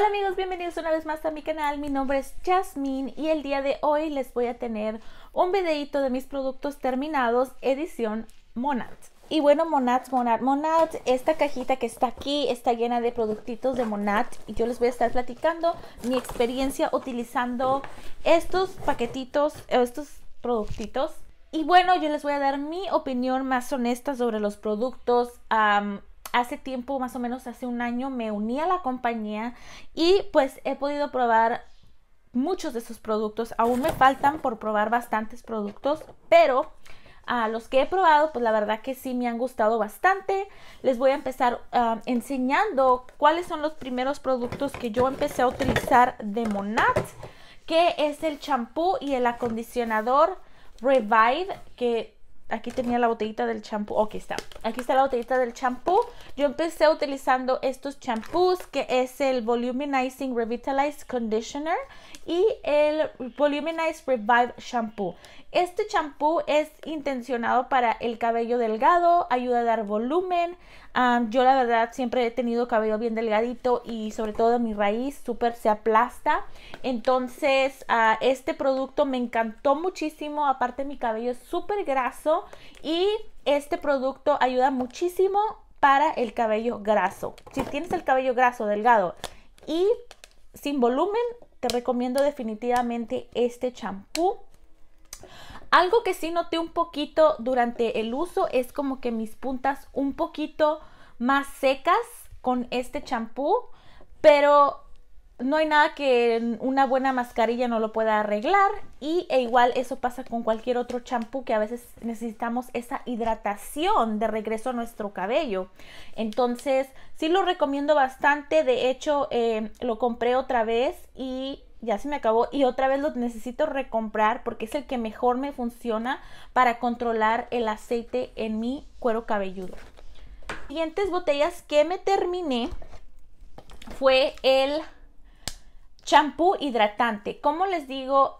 Hola amigos, bienvenidos una vez más a mi canal, mi nombre es Jasmine y el día de hoy les voy a tener un videito de mis productos terminados edición Monat. Y bueno, Monat, Monat, Monat, esta cajita que está aquí está llena de productitos de Monat y yo les voy a estar platicando mi experiencia utilizando estos paquetitos, estos productitos. Y bueno, yo les voy a dar mi opinión más honesta sobre los productos hace tiempo, más o menos hace un año, me uní a la compañía y pues he podido probar muchos de sus productos. Aún me faltan por probar bastantes productos, pero a los que he probado, pues la verdad que sí me han gustado bastante. Les voy a empezar ah, enseñando cuáles son los primeros productos que yo empecé a utilizar de Monat, que es el champú y el acondicionador Revive, que aquí tenía la botellita del champú. Ok, está. Aquí está la botellita del champú. Yo empecé utilizando estos champús, que es el Voluminizing revitalized Conditioner y el Voluminize Revive Shampoo. Este champú es intencionado para el cabello delgado, ayuda a dar volumen. yo la verdad siempre he tenido cabello bien delgadito y sobre todo mi raíz súper se aplasta. Entonces ah, este producto me encantó muchísimo. Aparte mi cabello es súper graso y este producto ayuda muchísimo para el cabello graso. Si tienes el cabello graso, delgado y sin volumen, te recomiendo definitivamente este champú. Algo que sí noté un poquito durante el uso es como que mis puntas un poquito más secas con este champú, pero no hay nada que una buena mascarilla no lo pueda arreglar y e igual eso pasa con cualquier otro champú que a veces necesitamos esa hidratación de regreso a nuestro cabello entonces sí lo recomiendo bastante de hecho eh, lo compré otra vez y ya se me acabó y otra vez lo necesito recomprar porque es el que mejor me funciona para controlar el aceite en mi cuero cabelludo. Siguientes botellas que me terminé fue el champú hidratante. Como les digo,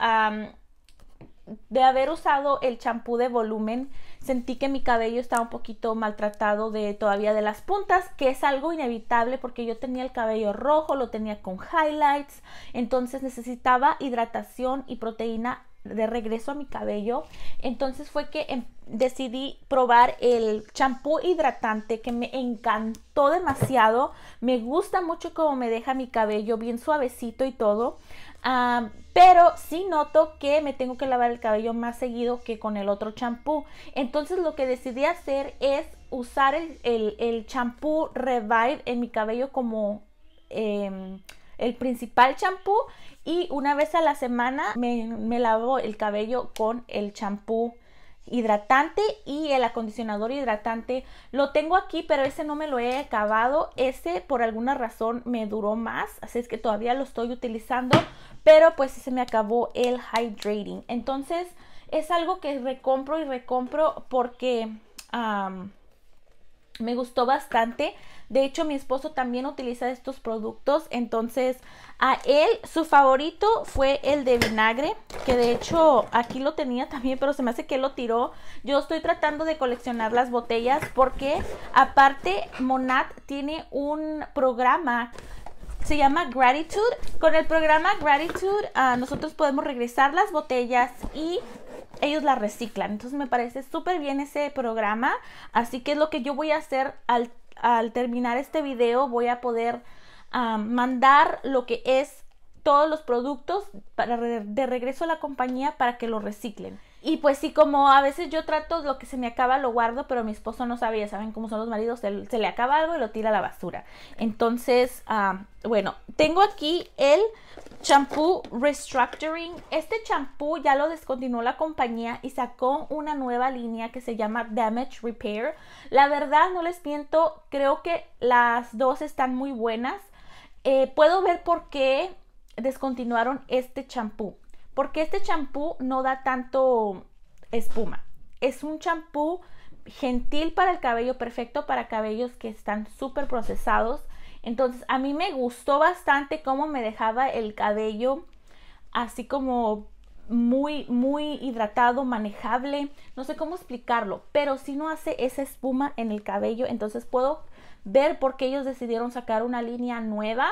de haber usado el champú de volumen sentí que mi cabello estaba un poquito maltratado de todavía de las puntas, que es algo inevitable porque yo tenía el cabello rojo, lo tenía con highlights, entonces necesitaba hidratación y proteína de regreso a mi cabello. Entonces fue que em, decidí probar el champú hidratante que me encantó demasiado. Me gusta mucho cómo me deja mi cabello bien suavecito y todo. Ah, pero sí noto que me tengo que lavar el cabello más seguido que con el otro champú. Entonces lo que decidí hacer es usar el champú Revive en mi cabello como em, el principal champú y una vez a la semana me, me lavo el cabello con el champú hidratante y el acondicionador hidratante lo tengo aquí pero ese no me lo he acabado ese por alguna razón me duró más así es que todavía lo estoy utilizando pero pues se me acabó el hydrating entonces es algo que recompro y recompro porque me gustó bastante. De hecho, mi esposo también utiliza estos productos, entonces a él su favorito fue el de vinagre, que de hecho aquí lo tenía también, pero se me hace que lo tiró. Yo estoy tratando de coleccionar las botellas porque aparte Monat tiene un programa se llama Gratitude. Con el programa Gratitude ah, nosotros podemos regresar las botellas y ellos las reciclan. Entonces me parece súper bien ese programa. Así que es lo que yo voy a hacer al, al terminar este video. Voy a poder mandar lo que es todos los productos para de regreso a la compañía para que lo reciclen. Y pues sí, como a veces yo trato lo que se me acaba, lo guardo, pero mi esposo no sabe, ya saben cómo son los maridos, se, le acaba algo y lo tira a la basura. Entonces, ah, bueno, tengo aquí el champú Restructuring. Este champú ya lo descontinuó la compañía y sacó una nueva línea que se llama Damage Repair. La verdad, no les piento creo que las dos están muy buenas. Eh, puedo ver por qué descontinuaron este champú. Porque este champú no da tanto espuma. Es un champú gentil para el cabello, perfecto para cabellos que están súper procesados. Entonces a mí me gustó bastante cómo me dejaba el cabello así como muy, muy hidratado, manejable. No sé cómo explicarlo, pero si no hace esa espuma en el cabello, entonces puedo ver por qué ellos decidieron sacar una línea nueva,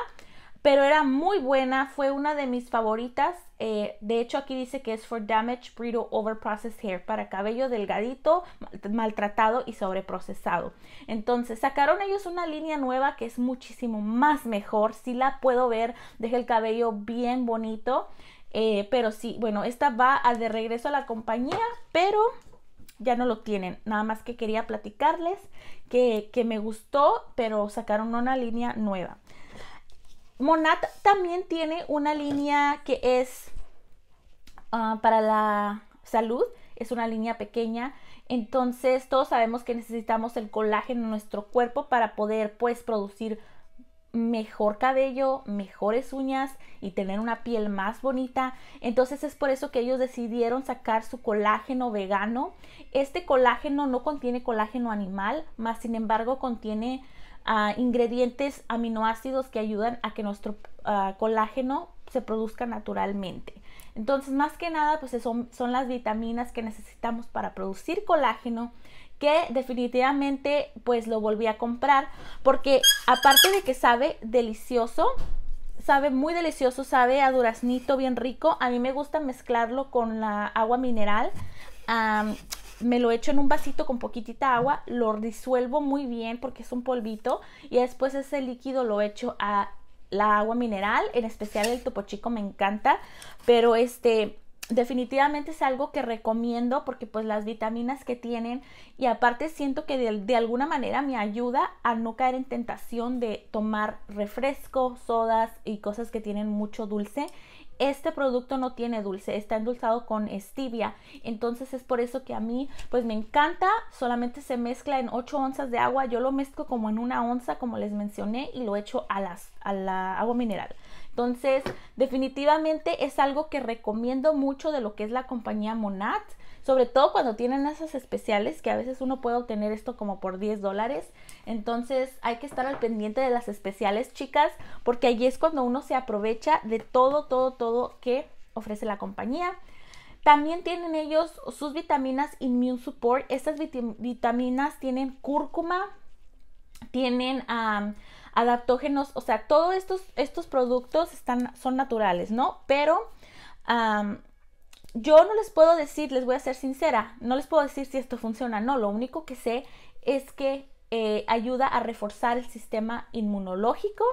pero era muy buena, fue una de mis favoritas. Eh, de hecho, aquí dice que es for damaged, brittle, overprocessed hair, para cabello delgadito, maltratado y sobreprocesado. Entonces, sacaron ellos una línea nueva que es muchísimo más mejor. Si la puedo ver, deja el cabello bien bonito. Eh, pero sí, bueno, esta va de regreso a la compañía, pero ya no lo tienen. Nada más que quería platicarles que, que me gustó, pero sacaron una línea nueva. Monat también tiene una línea que es ah, para la salud, es una línea pequeña. Entonces todos sabemos que necesitamos el colágeno en nuestro cuerpo para poder pues producir mejor cabello, mejores uñas y tener una piel más bonita. Entonces es por eso que ellos decidieron sacar su colágeno vegano. Este colágeno no contiene colágeno animal, más sin embargo contiene ah, ingredientes aminoácidos que ayudan a que nuestro ah, colágeno se produzca naturalmente. Entonces, más que nada, pues son las vitaminas que necesitamos para producir colágeno que definitivamente pues lo volví a comprar porque aparte de que sabe delicioso, sabe muy delicioso, sabe a duraznito bien rico, a mí me gusta mezclarlo con la agua mineral. me lo echo en un vasito con poquitita agua, lo disuelvo muy bien porque es un polvito y después ese líquido lo echo a la agua mineral, en especial el topo chico me encanta, pero este definitivamente es algo que recomiendo porque pues las vitaminas que tienen y aparte siento que de, alguna manera me ayuda a no caer en tentación de tomar refresco, sodas y cosas que tienen mucho dulce. Este producto no tiene dulce, está endulzado con stevia, entonces es por eso que a mí pues me encanta, solamente se mezcla en 8 onzas de agua, yo lo mezclo como en una onza como les mencioné y lo echo a, las, a la agua mineral. Entonces, definitivamente es algo que recomiendo mucho de lo que es la compañía Monat, sobre todo cuando tienen esas especiales, que a veces uno puede obtener esto como por 10 dólares. Entonces, hay que estar al pendiente de las especiales, chicas, porque allí es cuando uno se aprovecha de todo, todo, todo que ofrece la compañía. También tienen ellos sus vitaminas Immune Support. Estas vitaminas tienen cúrcuma, tienen adaptógenos, o sea, todos estos, estos productos están, son naturales, ¿no? Pero yo no les puedo decir, les voy a ser sincera, no les puedo decir si esto funciona, no, lo único que sé es que eh, ayuda a reforzar el sistema inmunológico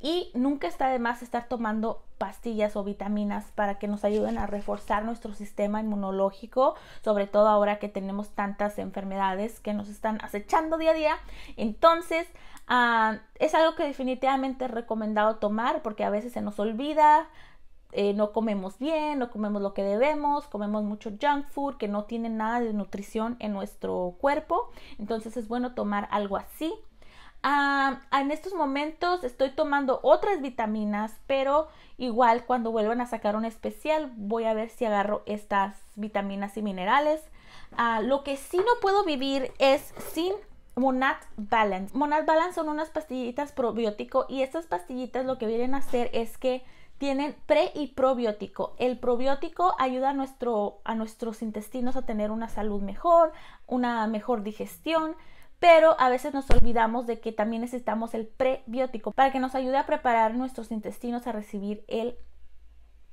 y nunca está de más estar tomando pastillas o vitaminas para que nos ayuden a reforzar nuestro sistema inmunológico, sobre todo ahora que tenemos tantas enfermedades que nos están acechando día a día. Entonces, ah, es algo que definitivamente es recomendado tomar porque a veces se nos olvida, eh, no comemos bien, no comemos lo que debemos, comemos mucho junk food que no tiene nada de nutrición en nuestro cuerpo. Entonces es bueno tomar algo así. Ah, en estos momentos estoy tomando otras vitaminas, pero igual cuando vuelvan a sacar un especial voy a ver si agarro estas vitaminas y minerales. Ah, lo que sí no puedo vivir es sin Monat Balance. Monat Balance son unas pastillitas probiótico y estas pastillitas lo que vienen a hacer es que tienen pre y probiótico. El probiótico ayuda a, nuestro, a nuestros intestinos a tener una salud mejor, una mejor digestión, pero a veces nos olvidamos de que también necesitamos el prebiótico para que nos ayude a preparar nuestros intestinos a recibir el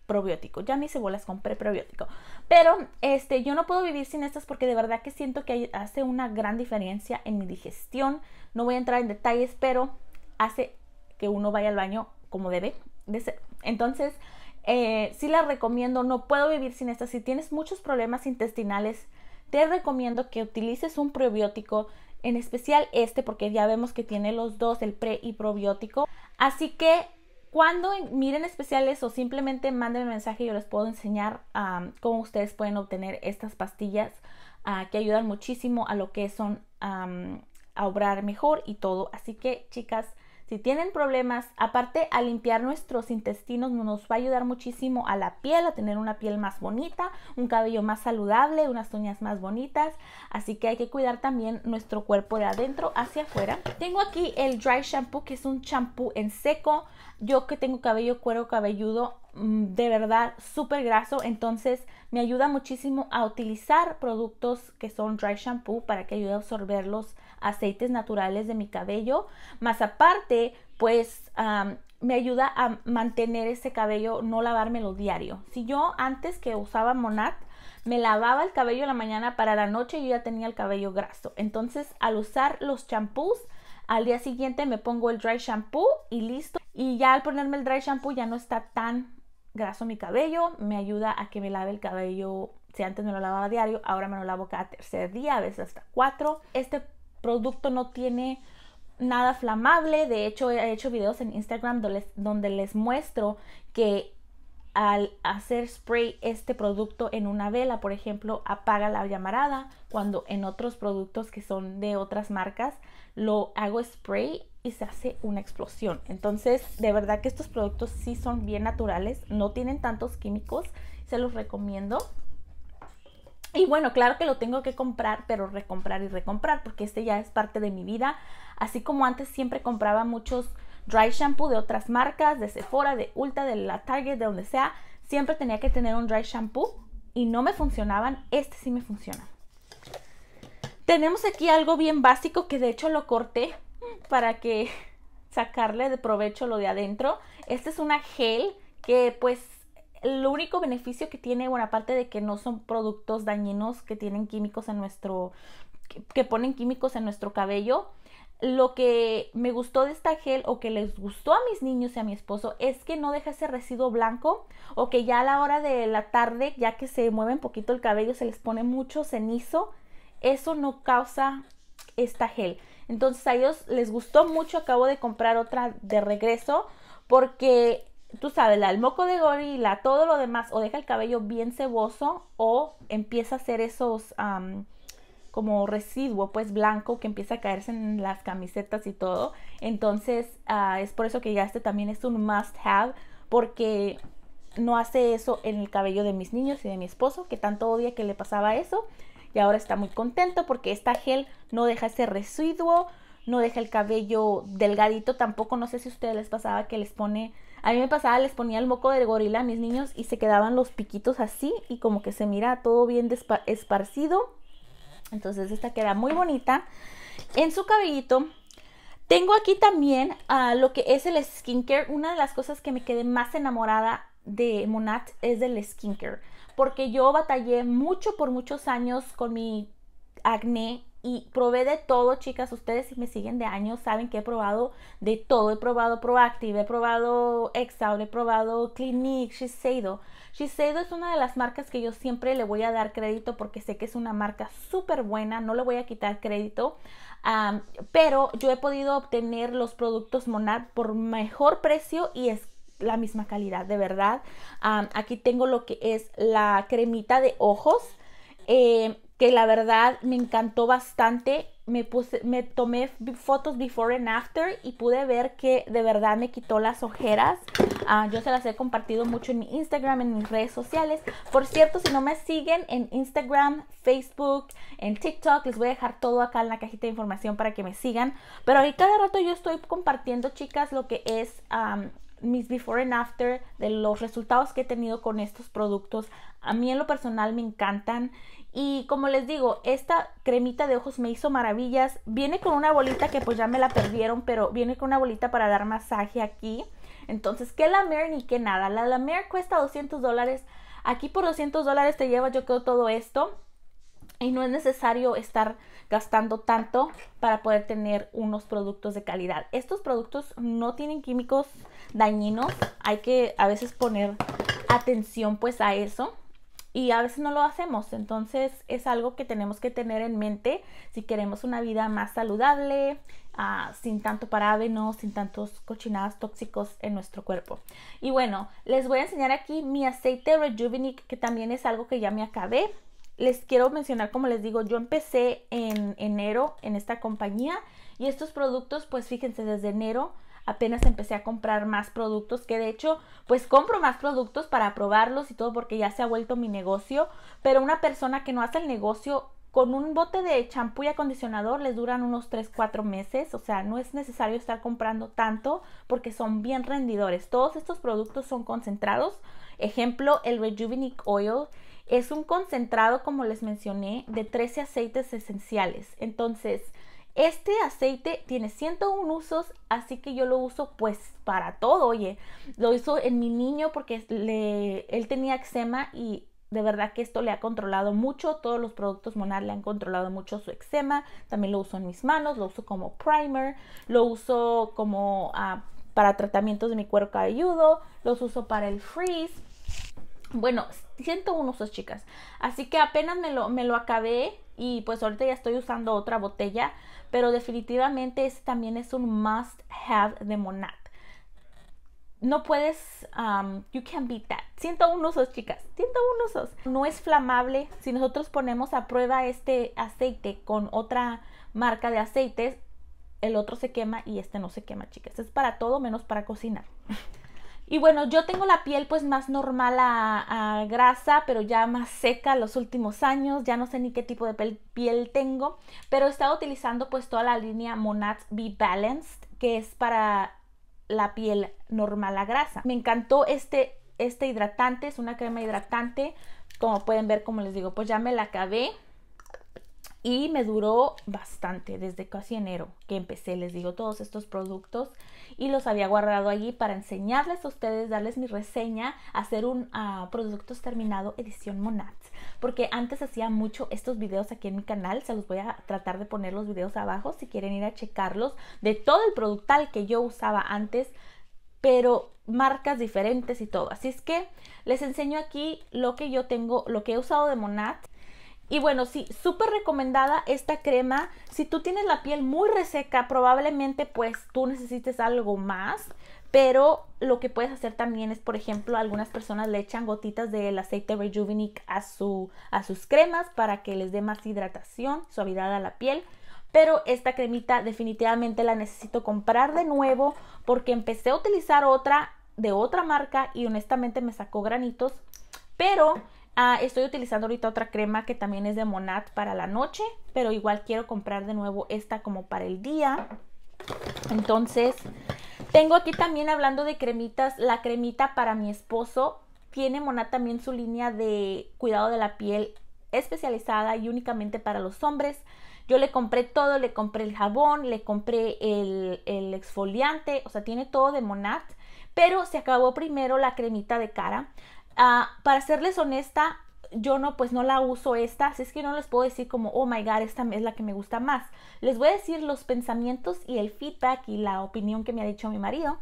probiótico. Ya me hice bolas con probiótico. Pero este, yo no puedo vivir sin estas porque de verdad que siento que hace una gran diferencia en mi digestión. No voy a entrar en detalles, pero hace que uno vaya al baño como debe de ser. Entonces, eh, sí la recomiendo, no puedo vivir sin esta. Si tienes muchos problemas intestinales, te recomiendo que utilices un probiótico, en especial este, porque ya vemos que tiene los dos, el pre y probiótico. Así que cuando miren especiales o simplemente manden un mensaje, yo les puedo enseñar cómo ustedes pueden obtener estas pastillas ah, que ayudan muchísimo a lo que son a obrar mejor y todo. Así que chicas, si tienen problemas, aparte a limpiar nuestros intestinos nos va a ayudar muchísimo a la piel, a tener una piel más bonita, un cabello más saludable, unas uñas más bonitas. Así que hay que cuidar también nuestro cuerpo de adentro hacia afuera. Tengo aquí el Dry Shampoo, que es un champú en seco. Yo que tengo cabello, cuero cabelludo, mm, de verdad súper graso, entonces me ayuda muchísimo a utilizar productos que son dry shampoo para que ayude a absorberlos aceites naturales de mi cabello, más aparte, pues me ayuda a mantener ese cabello, no lavármelo diario. Si yo antes que usaba Monat, me lavaba el cabello la mañana para la noche, yo ya tenía el cabello graso. Entonces, al usar los champús, al día siguiente me pongo el dry shampoo y listo. Y ya al ponerme el dry shampoo ya no está tan graso mi cabello, me ayuda a que me lave el cabello. Si antes me lo lavaba diario, ahora me lo lavo cada tercer día, a veces hasta cuatro. Este producto no tiene nada flamable. De hecho, he hecho videos en Instagram donde les, muestro que al hacer spray este producto en una vela, por ejemplo, apaga la llamarada, cuando en otros productos que son de otras marcas, lo hago spray y se hace una explosión. Entonces, de verdad que estos productos sí son bien naturales, no tienen tantos químicos, se los recomiendo. Y bueno, claro que lo tengo que comprar, pero recomprar y recomprar, porque este ya es parte de mi vida. Así como antes siempre compraba muchos dry shampoo de otras marcas, de Sephora, de Ulta, de la Target, de donde sea, siempre tenía que tener un dry shampoo y no me funcionaban. Este sí me funciona. Tenemos aquí algo bien básico que de hecho lo corté para que sacarle de provecho lo de adentro. Este es una gel que pues lo único beneficio que tiene, bueno, aparte de que no son productos dañinos que tienen químicos en nuestro, que, que ponen químicos en nuestro cabello, lo que me gustó de esta gel o que les gustó a mis niños y a mi esposo es que no deja ese residuo blanco o que ya a la hora de la tarde, ya que se mueve un poquito el cabello, se les pone mucho cenizo. Eso no causa esta gel. Entonces a ellos les gustó mucho. Acabo de comprar otra de regreso porque tú sabes, el moco de gorila, todo lo demás, o deja el cabello bien ceboso o empieza a hacer esos como residuo, pues blanco, que empieza a caerse en las camisetas y todo. Entonces, ah, es por eso que ya este también es un must have, porque no hace eso en el cabello de mis niños y de mi esposo, que tanto odia que le pasaba eso. Y ahora está muy contento porque esta gel no deja ese residuo, no deja el cabello delgadito tampoco. No sé si a ustedes les pasaba que les pone a mí me pasaba, les ponía el moco de gorila a mis niños y se quedaban los piquitos así y como que se mira todo bien esparcido. Entonces esta queda muy bonita. En su cabellito tengo aquí también ah, lo que es el skincare. Una de las cosas que me quedé más enamorada de Monat es del skincare. Porque yo batallé mucho por muchos años con mi acné y probé de todo, chicas. Ustedes si me siguen de años saben que he probado de todo. He probado Proactive, he probado Exxon, he probado Clinique, Shiseido. Shiseido es una de las marcas que yo siempre le voy a dar crédito porque sé que es una marca súper buena. No le voy a quitar crédito. pero yo he podido obtener los productos Monad por mejor precio y es la misma calidad, de verdad. aquí tengo lo que es la cremita de ojos. Eh, que la verdad me encantó bastante. Me, me tomé fotos before and after y pude ver que de verdad me quitó las ojeras. Ah, yo se las he compartido mucho en mi Instagram, en mis redes sociales. Por cierto, si no me siguen en Instagram, Facebook, en TikTok, les voy a dejar todo acá en la cajita de información para que me sigan. Pero ahí cada rato yo estoy compartiendo, chicas, lo que es mis before and after de los resultados que he tenido con estos productos. A mí en lo personal me encantan y como les digo, esta cremita de ojos me hizo maravillas. Viene con una bolita que pues ya me la perdieron, pero viene con una bolita para dar masaje aquí. Entonces, que la ni qué nada? La Lamer cuesta 200 dólares. Aquí por 200 dólares te lleva yo creo todo esto. Y no es necesario estar gastando tanto para poder tener unos productos de calidad. Estos productos no tienen químicos dañinos. Hay que a veces poner atención pues a eso y a veces no lo hacemos. Entonces es algo que tenemos que tener en mente si queremos una vida más saludable, ah, sin tanto paráveno, sin tantos cochinadas tóxicos en nuestro cuerpo. Y bueno, les voy a enseñar aquí mi aceite Rejuvenic, que también es algo que ya me acabé. Les quiero mencionar, como les digo, yo empecé en enero en esta compañía y estos productos, pues fíjense, desde enero apenas empecé a comprar más productos, que de hecho pues compro más productos para probarlos y todo porque ya se ha vuelto mi negocio, pero una persona que no hace el negocio con un bote de champú y acondicionador les duran unos 3, 4 meses, o sea, no es necesario estar comprando tanto porque son bien rendidores. Todos estos productos son concentrados. Ejemplo, el Rejuvenic Oil es un concentrado, como les mencioné, de 13 aceites esenciales. Entonces, este aceite tiene 101 usos, así que yo lo uso pues para todo, oye. Lo hizo en mi niño porque él tenía eczema y de verdad que esto le ha controlado mucho. Todos los productos Monar le han controlado mucho su eczema. También lo uso en mis manos, lo uso como primer, lo uso como ah, para tratamientos de mi cuerpo cabelludo, los uso para el freeze. Bueno, 101 usos, chicas. Así que apenas me lo, me lo acabé y pues ahorita ya estoy usando otra botella pero definitivamente este también es un must have de Monat. No puedes, um, you can beat that. 101 usos, chicas, 101 usos. No es flamable. Si nosotros ponemos a prueba este aceite con otra marca de aceites, el otro se quema y este no se quema, chicas. Es para todo menos para cocinar. Y bueno, yo tengo la piel pues más normal a, grasa, pero ya más seca los últimos años, ya no sé ni qué tipo de piel, tengo, pero he estado utilizando pues toda la línea Monat Be Balanced, que es para la piel normal a grasa. Me encantó este, este hidratante, es una crema hidratante, como pueden ver, como les digo, pues ya me la acabé y me duró bastante, desde casi enero que empecé, les digo, todos estos productos y los había guardado allí para enseñarles a ustedes, darles mi reseña, hacer un producto ah, productos terminado edición Monats, porque antes hacía mucho estos videos aquí en mi canal, se los voy a tratar de poner los videos abajo si quieren ir a checarlos, de todo el productal que yo usaba antes, pero marcas diferentes y todo. Así es que les enseño aquí lo que yo tengo, lo que he usado de Monat y bueno, sí, súper recomendada esta crema. Si tú tienes la piel muy reseca, probablemente pues tú necesites algo más. Pero lo que puedes hacer también es, por ejemplo, algunas personas le echan gotitas del aceite Rejuvenic a, su, a sus cremas para que les dé más hidratación, suavidad a la piel. Pero esta cremita definitivamente la necesito comprar de nuevo porque empecé a utilizar otra de otra marca y honestamente me sacó granitos. Pero Ah, estoy utilizando ahorita otra crema que también es de Monat para la noche, pero igual quiero comprar de nuevo esta como para el día. Entonces, tengo aquí también hablando de cremitas, la cremita para mi esposo. Tiene Monat también su línea de cuidado de la piel especializada y únicamente para los hombres. Yo le compré todo, le compré el jabón, le compré el, el exfoliante, o sea, tiene todo de Monat pero se acabó primero la cremita de cara. Ah, para serles honesta, yo no, pues no la uso esta, así es que no les puedo decir como, oh my god, esta es la que me gusta más. Les voy a decir los pensamientos y el feedback y la opinión que me ha dicho mi marido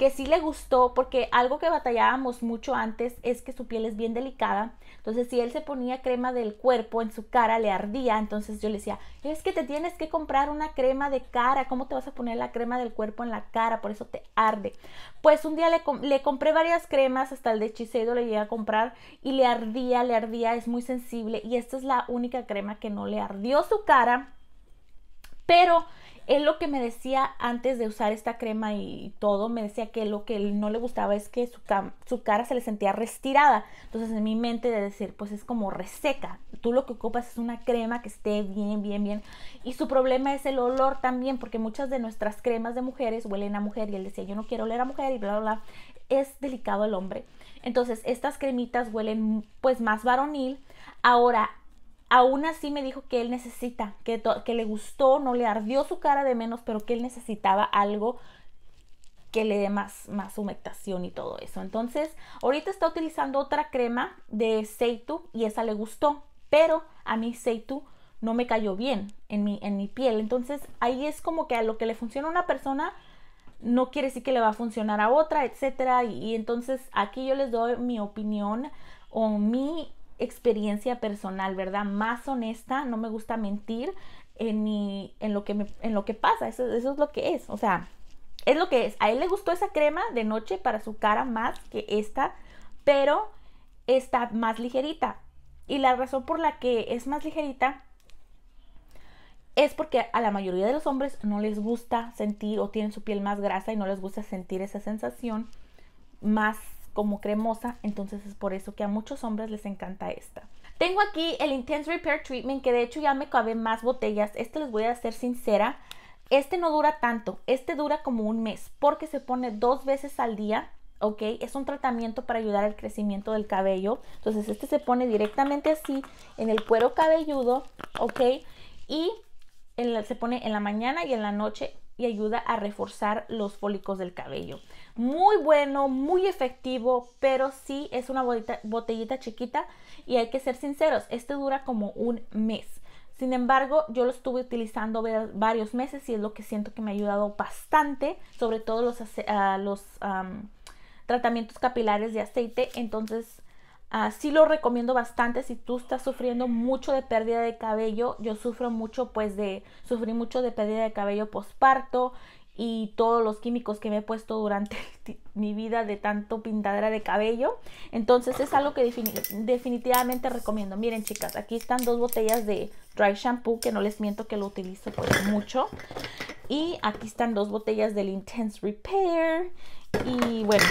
que sí le gustó, porque algo que batallábamos mucho antes es que su piel es bien delicada. Entonces, si él se ponía crema del cuerpo en su cara, le ardía. Entonces yo le decía, es que te tienes que comprar una crema de cara. ¿Cómo te vas a poner la crema del cuerpo en la cara? Por eso te arde. Pues un día le, le compré varias cremas, hasta el de hechicero le llegué a comprar y le ardía, le ardía, es muy sensible. Y esta es la única crema que no le ardió su cara. Pero él lo que me decía antes de usar esta crema y todo, me decía que lo que él no le gustaba es que su, su cara se le sentía restirada. Entonces en mi mente de decir, pues es como reseca. Tú lo que ocupas es una crema que esté bien, bien, bien. Y su problema es el olor también, porque muchas de nuestras cremas de mujeres huelen a mujer y él decía, yo no quiero oler a mujer y bla, bla, bla. Es delicado el hombre. Entonces estas cremitas huelen pues más varonil. Ahora, aún así me dijo que él necesita, que, que le gustó, no le ardió su cara de menos, pero que él necesitaba algo que le dé más, más humectación y todo eso. Entonces, ahorita está utilizando otra crema de Seitu y esa le gustó, pero a mí Seitu no me cayó bien en mi, en mi piel. Entonces, ahí es como que a lo que le funciona a una persona no quiere decir que le va a funcionar a otra, etcétera. Y, y entonces aquí yo les doy mi opinión o mi experiencia personal, ¿verdad? Más honesta, no me gusta mentir en, mi, en, lo, que me, en lo que pasa, eso, eso es lo que es, o sea, es lo que es. A él le gustó esa crema de noche para su cara más que esta, pero está más ligerita. Y la razón por la que es más ligerita es porque a la mayoría de los hombres no les gusta sentir o tienen su piel más grasa y no les gusta sentir esa sensación más como cremosa, entonces es por eso que a muchos hombres les encanta esta. Tengo aquí el Intense Repair Treatment, que de hecho ya me cabe más botellas. Este les voy a ser sincera. Este no dura tanto, este dura como un mes porque se pone dos veces al día, ¿ok? Es un tratamiento para ayudar al crecimiento del cabello. Entonces este se pone directamente así en el cuero cabelludo, ¿ok? Y se pone en la mañana y en la noche y ayuda a reforzar los fólicos del cabello. Muy bueno, muy efectivo, pero sí es una botellita, chiquita y hay que ser sinceros, este dura como un mes. Sin embargo, yo lo estuve utilizando varios meses y es lo que siento que me ha ayudado bastante, sobre todo los, tratamientos capilares de aceite. Entonces, Ah, sí lo recomiendo bastante si tú estás sufriendo mucho de pérdida de cabello. Yo sufro mucho, pues, de, sufrí mucho de pérdida de cabello posparto y todos los químicos que me he puesto durante mi vida de tanto pintadera de cabello. Entonces es algo que definitivamente recomiendo. Miren chicas, aquí están dos botellas de dry shampoo, que no les miento que lo utilizo pues, mucho. Y aquí están dos botellas del Intense Repair. Y bueno,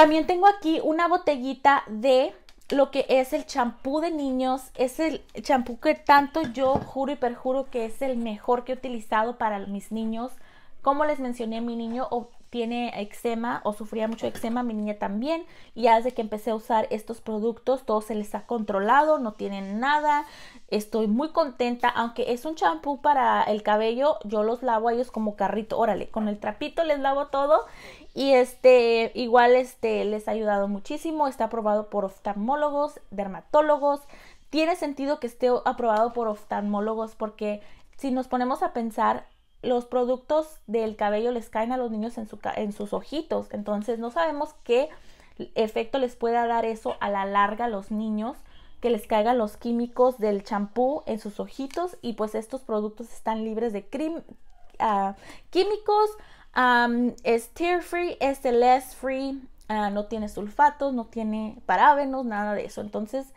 también tengo aquí una botellita de lo que es el champú de niños. Es el champú que tanto yo juro y perjuro que es el mejor que he utilizado para mis niños. Como les mencioné, mi niño tiene eczema o sufría mucho eczema, mi niña también, y ya desde que empecé a usar estos productos, todo se les ha controlado, no tienen nada, estoy muy contenta, aunque es un champú para el cabello, yo los lavo a ellos como carrito, órale, con el trapito les lavo todo y este, igual este, les ha ayudado muchísimo, está aprobado por oftalmólogos, dermatólogos, tiene sentido que esté aprobado por oftalmólogos porque si nos ponemos a pensar, los productos del cabello les caen a los niños en, sus ojitos. Entonces no sabemos qué efecto les pueda dar eso a la larga a los niños que les caigan los químicos del champú en sus ojitos y pues estos productos están libres de ah, químicos, es tear free, es less free, ah, no tiene sulfatos, no tiene parávenos, nada de eso. Entonces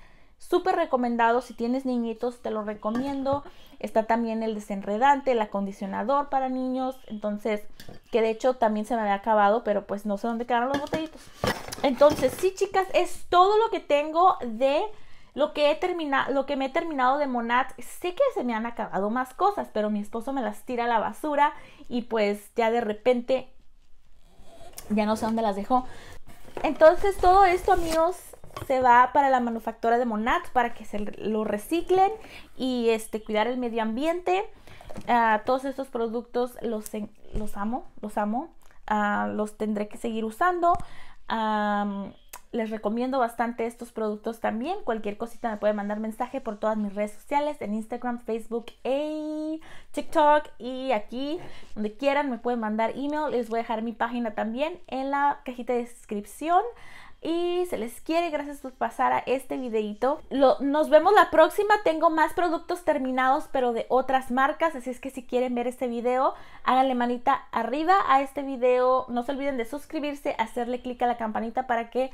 Súper recomendado, si tienes niñitos te lo recomiendo. Está también el desenredante, el acondicionador para niños. Entonces, que de hecho también se me había acabado, pero pues no sé dónde quedaron los botellitos. Entonces, sí, chicas, es todo lo que tengo de lo que he terminado, lo que me he terminado de Monat, sé que se me han acabado más cosas, pero mi esposo me las tira a la basura y pues ya de repente ya no sé dónde las dejó. Entonces todo esto, amigos, se va para la manufactura de Monat para que se lo reciclen y este, cuidar el medio ambiente. Ah, todos estos productos los, los amo, los amo. Ah, los tendré que seguir usando. Ah, les recomiendo bastante estos productos también. Cualquier cosita me puede mandar mensaje por todas mis redes sociales, en Instagram, Facebook y TikTok. Y aquí, donde quieran, me pueden mandar email. Les voy a dejar mi página también en la cajita de descripción y se les quiere. Gracias por pasar a este videito. Lo, nos vemos la próxima. Tengo más productos terminados, pero de otras marcas. Así es que si quieren ver este video, háganle manita arriba a este video. No se olviden de suscribirse, hacerle clic a la campanita para que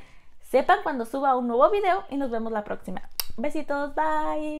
sepan cuando suba un nuevo video y nos vemos la próxima. Besitos, bye.